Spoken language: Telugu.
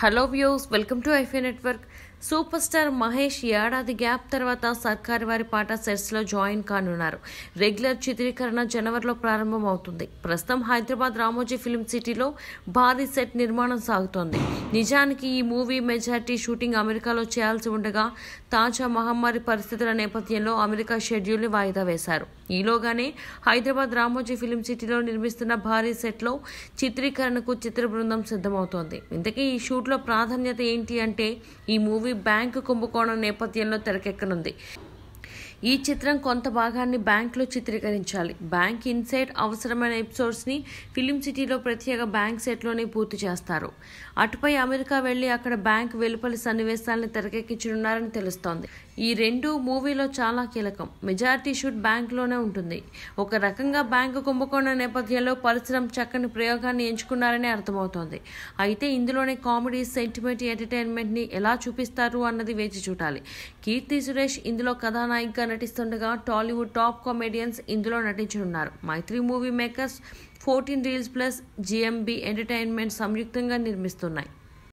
hello viewers welcome to ifa network super star Mahesh ఏడాది గ్యాప్ తర్వాత సర్కార్ వారి పాట సెట్స్లో జాయిన్ కానున్నారు రెగ్యులర్ చిత్రీకరణ జనవరిలో ప్రారంభమవుతుంది ప్రస్తుతం హైదరాబాద్ రామోజీ ఫిల్మ్ సిటీలో భారీ సెట్ నిర్మాణం సాగుతోంది నిజానికి ఈ మూవీ మెజార్టీ షూటింగ్ అమెరికాలో చేయాల్సి ఉండగా తాజా మహమ్మారి పరిస్థితుల నేపథ్యంలో అమెరికా షెడ్యూల్ని వాయిదా వేశారు ఈలోగానే హైదరాబాద్ రామోజీ ఫిల్మ్ సిటీలో నిర్మిస్తున్న భారీ సెట్లో చిత్రీకరణకు చిత్ర బృందం సిద్ధమవుతోంది ఇంతకీ ఈ షూట్లో ప్రాధాన్యత ఏంటి అంటే ఈ మూవీ బ్యాంకు కుంభకోణం నేపథ్యంలో తెరకెక్కనుంది ఈ చిత్రం కొంత భాగాన్ని బ్యాంక్లో చిత్రీకరించాలి బ్యాంక్ ఇన్సైట్ అవసరమైన ఎపిసోడ్స్ని ఫిలిం సిటీలో ప్రత్యేక బ్యాంక్ సెట్లోనే పూర్తి చేస్తారు అటుపై అమెరికా వెళ్ళి అక్కడ బ్యాంక్ వెలుపలి సన్నివేశాలను తెరకెక్కించనున్నారని తెలుస్తోంది ఈ రెండు మూవీలో చాలా కీలకం మెజారిటీ షూట్ బ్యాంక్లోనే ఉంటుంది ఒక రకంగా బ్యాంకు కుంభకోణ నేపథ్యంలో పరిశ్రమ చక్కని ప్రయోగాన్ని ఎంచుకున్నారని అర్థమవుతోంది అయితే ఇందులోనే కామెడీ సెంటిమెంట్ ఎంటర్టైన్మెంట్ని ఎలా చూపిస్తారు అన్నది వేచి చూడాలి కీర్తి సురేష్ ఇందులో కథానాయిక నటిస్తుండగా టాలీవుడ్ టాప్ కామెడియన్స్ ఇందులో నటించనున్నారు Mythri movie makers fourteen reels plus GMB entertainment సంయుక్తంగా నిర్మిస్తున్నాయి